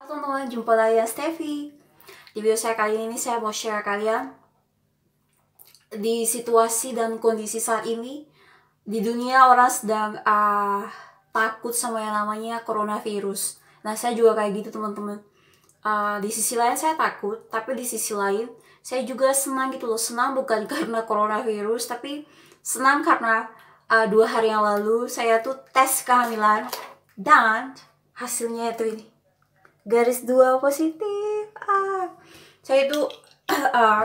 Halo teman-teman, jumpa lagi ya Steffi Di video saya kali ini saya mau share kalian Di situasi dan kondisi saat ini Di dunia orang sedang uh, takut sama yang namanya coronavirus Nah saya juga kayak gitu teman-teman uh, Di sisi lain saya takut, tapi di sisi lain Saya juga senang gitu loh, senang bukan karena coronavirus Tapi senang karena uh, dua hari yang lalu saya tuh tes kehamilan Dan hasilnya itu ini garis dua positif ah saya itu uh, ah.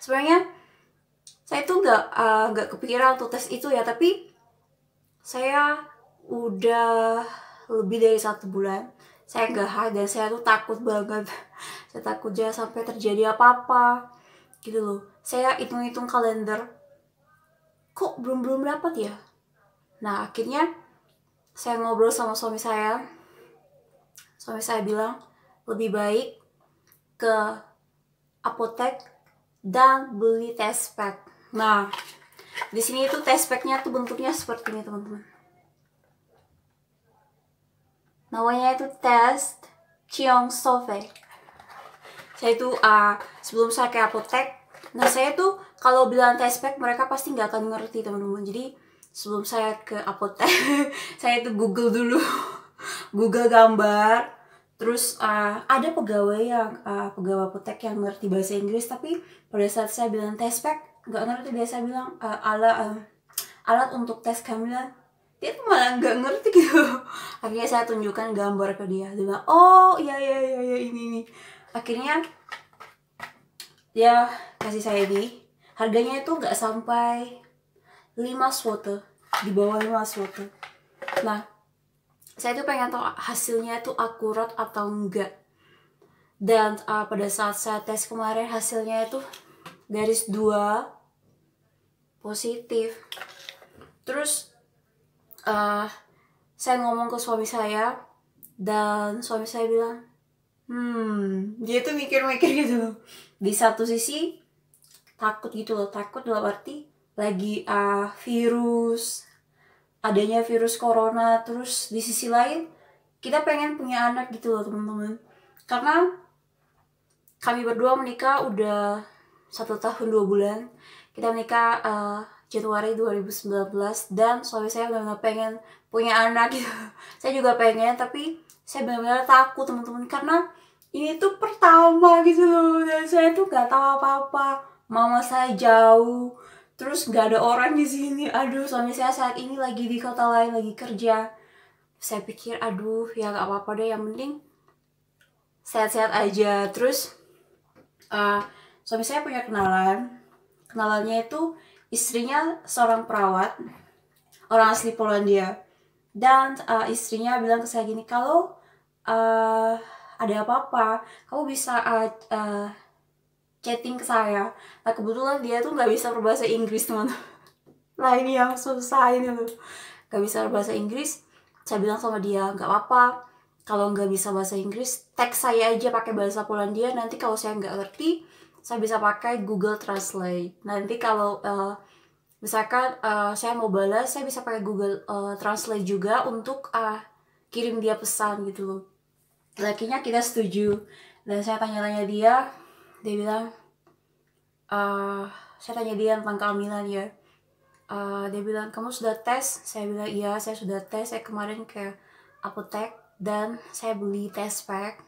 sebenarnya saya itu nggak ah, nggak uh, kepikiran untuk tes itu ya tapi saya udah lebih dari satu bulan saya gahar dan saya tuh takut banget saya takut jangan sampai terjadi apa-apa gitu loh saya hitung-hitung kalender kok belum belum dapat ya nah akhirnya saya ngobrol sama suami saya suami saya bilang lebih baik ke apotek dan beli test pack. Nah, di sini itu test packnya tuh bentuknya seperti ini teman-teman. Namanya itu test Cheong Sove. Saya itu uh, ah, sebelum saya ke apotek, nah saya tuh kalau bilang test pack mereka pasti nggak akan ngerti teman-teman. Jadi sebelum saya ke apotek, saya itu Google dulu, Google gambar Terus uh, ada pegawai yang uh, pegawai apotek yang ngerti bahasa Inggris tapi pada saat saya bilang tes pack nggak ngerti dia saya bilang uh, ala uh, alat untuk tes kehamilan dia tuh malah nggak ngerti gitu akhirnya saya tunjukkan gambar ke dia dia bilang oh iya iya iya ya, ini ini akhirnya dia kasih saya ini harganya itu nggak sampai 5 swote di bawah 5 swote nah saya tuh pengen tahu hasilnya itu akurat atau enggak dan uh, pada saat saya tes kemarin hasilnya itu garis dua positif terus uh, saya ngomong ke suami saya dan suami saya bilang hmm dia tuh mikir-mikir gitu loh di satu sisi takut gitu loh takut dalam arti lagi uh, virus adanya virus corona terus di sisi lain kita pengen punya anak gitu loh teman-teman karena kami berdua menikah udah satu tahun dua bulan kita menikah uh, Januari 2019 dan suami saya benar-benar pengen punya anak gitu saya juga pengen tapi saya benar-benar takut teman-teman karena ini tuh pertama gitu loh dan saya tuh gak tahu apa-apa mama saya jauh terus nggak ada orang di sini aduh suami saya saat ini lagi di kota lain lagi kerja saya pikir aduh ya nggak apa-apa deh yang penting sehat-sehat aja terus uh, suami saya punya kenalan kenalannya itu istrinya seorang perawat orang asli Polandia dan uh, istrinya bilang ke saya gini kalau uh, ada apa-apa kamu bisa uh, uh, chatting ke saya nah kebetulan dia tuh nggak bisa berbahasa Inggris teman nah ini yang susah ini loh. Gak bisa berbahasa Inggris saya bilang sama dia nggak apa-apa kalau nggak bisa bahasa Inggris teks saya aja pakai bahasa Polandia nanti kalau saya nggak ngerti saya bisa pakai Google Translate nanti kalau uh, misalkan uh, saya mau balas saya bisa pakai Google uh, Translate juga untuk uh, kirim dia pesan gitu loh lakinya kita setuju dan saya tanya-tanya dia dia bilang uh, saya tanya dia tentang kehamilan ya uh, dia bilang kamu sudah tes saya bilang iya saya sudah tes saya kemarin ke apotek dan saya beli tes pack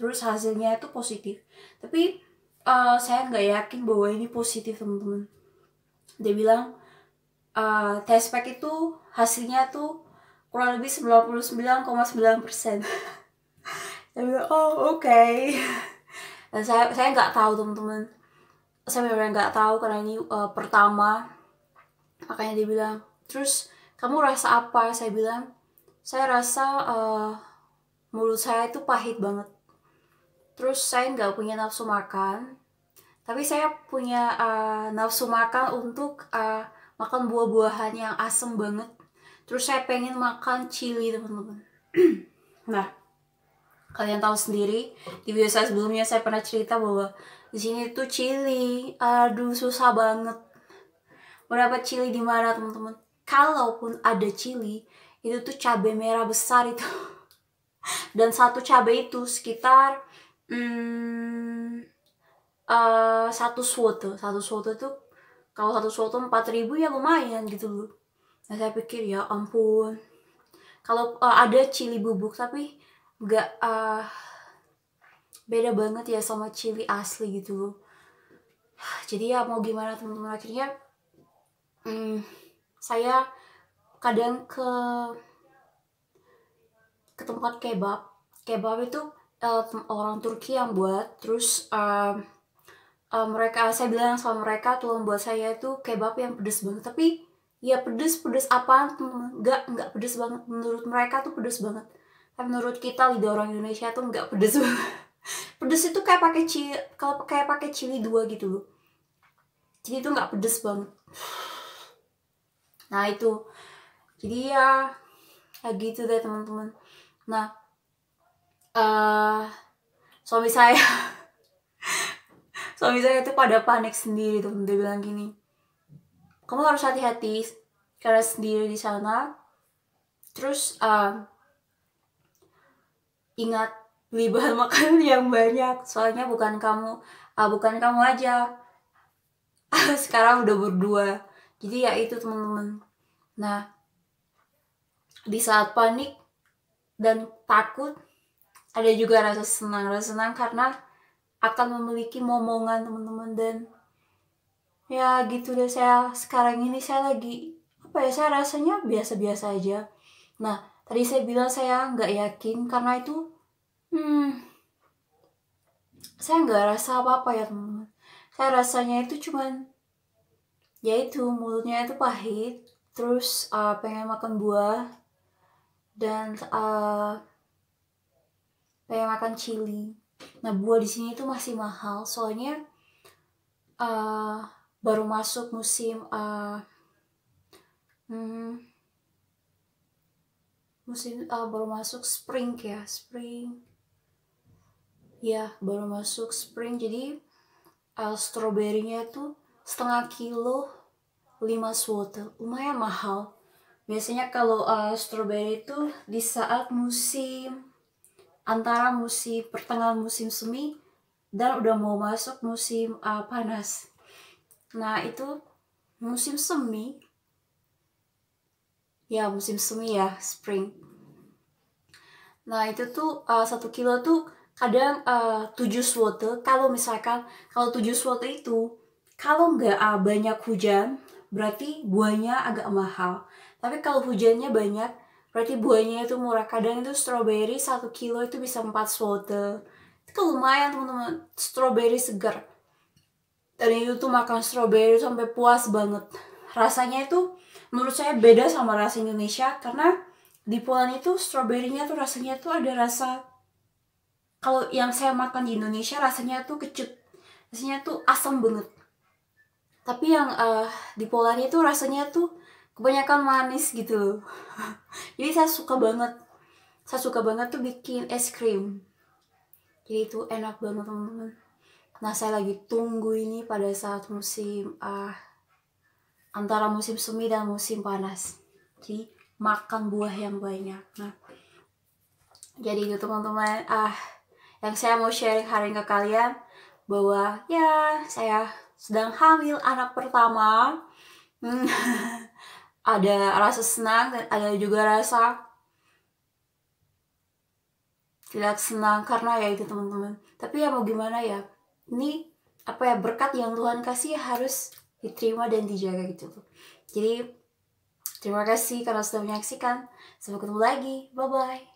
terus hasilnya itu positif tapi uh, saya nggak yakin bahwa ini positif teman-teman dia bilang uh, test pack itu hasilnya tuh kurang lebih 99,9 persen dia bilang oh oke okay. dan saya saya nggak tahu teman-teman saya benar nggak tahu karena ini uh, pertama makanya dia bilang terus kamu rasa apa saya bilang saya rasa uh, mulut saya itu pahit banget terus saya nggak punya nafsu makan tapi saya punya uh, nafsu makan untuk uh, makan buah-buahan yang asem banget terus saya pengen makan chili teman-teman nah Kalian tahu sendiri, di video saya sebelumnya saya pernah cerita bahwa di sini tuh chili, aduh susah banget. Mau dapat chili di mana teman-teman? Kalaupun ada chili, itu tuh cabai merah besar itu. Dan satu cabai itu sekitar hmm, uh, satu suatu Satu suatu itu kalau satu empat ribu ya lumayan gitu loh. Nah saya pikir ya ampun, kalau uh, ada chili bubuk tapi gak uh, ah, beda banget ya sama Chili asli gitu jadi ya mau gimana teman-teman akhirnya hmm, saya kadang ke ke tempat kebab kebab itu uh, orang Turki yang buat terus uh, uh, mereka saya bilang sama mereka tuh buat saya itu kebab yang pedes banget tapi ya pedes pedes apa nggak nggak pedes banget menurut mereka tuh pedes banget menurut kita lidah orang Indonesia tuh nggak pedes pedes itu kayak pakai cili kalau kayak pakai cili dua gitu loh jadi itu nggak pedes banget nah itu jadi ya kayak gitu deh teman-teman nah uh, suami saya suami saya itu pada panik sendiri tuh dia bilang gini kamu harus hati-hati karena sendiri di sana terus uh, ingat beli bahan makanan yang banyak soalnya bukan kamu uh, bukan kamu aja sekarang udah berdua jadi ya itu teman-teman nah di saat panik dan takut ada juga rasa senang rasa senang karena akan memiliki momongan teman-teman dan ya gitu deh saya sekarang ini saya lagi apa ya saya rasanya biasa-biasa aja nah Tadi saya bilang saya nggak yakin karena itu, hmm, saya nggak rasa apa-apa ya teman-teman. Saya rasanya itu cuman, ya itu mulutnya itu pahit, terus uh, pengen makan buah, dan uh, pengen makan chili. Nah buah di sini itu masih mahal, soalnya uh, baru masuk musim uh, hmm, musim uh, baru masuk spring ya spring ya baru masuk spring jadi uh, eh, stroberinya itu setengah kilo lima swotel lumayan mahal biasanya kalau uh, strawberry itu di saat musim antara musim pertengahan musim semi dan udah mau masuk musim uh, panas nah itu musim semi ya musim semi ya spring nah itu tuh uh, satu kilo tuh kadang uh, tujuh swote kalau misalkan kalau tujuh swote itu kalau nggak uh, banyak hujan berarti buahnya agak mahal tapi kalau hujannya banyak berarti buahnya itu murah kadang itu strawberry satu kilo itu bisa empat swote itu kan lumayan teman-teman strawberry segar dan itu tuh makan strawberry sampai puas banget rasanya itu menurut saya beda sama rasa Indonesia karena di Poland itu stroberinya tuh rasanya tuh ada rasa kalau yang saya makan di Indonesia rasanya tuh kecut rasanya tuh asam banget tapi yang uh, di Poland itu rasanya tuh kebanyakan manis gitu loh jadi saya suka banget saya suka banget tuh bikin es krim jadi itu enak banget teman-teman nah saya lagi tunggu ini pada saat musim ah uh, antara musim semi dan musim panas. Jadi makan buah yang banyak. Nah, jadi itu teman-teman ah yang saya mau sharing hari ini ke kalian bahwa ya saya sedang hamil anak pertama. Hmm, ada rasa senang dan ada juga rasa tidak senang karena ya itu teman-teman. Tapi ya mau gimana ya, ini apa ya berkat yang Tuhan kasih harus diterima dan dijaga gitu loh. Jadi terima kasih karena sudah menyaksikan. Sampai ketemu lagi. Bye bye.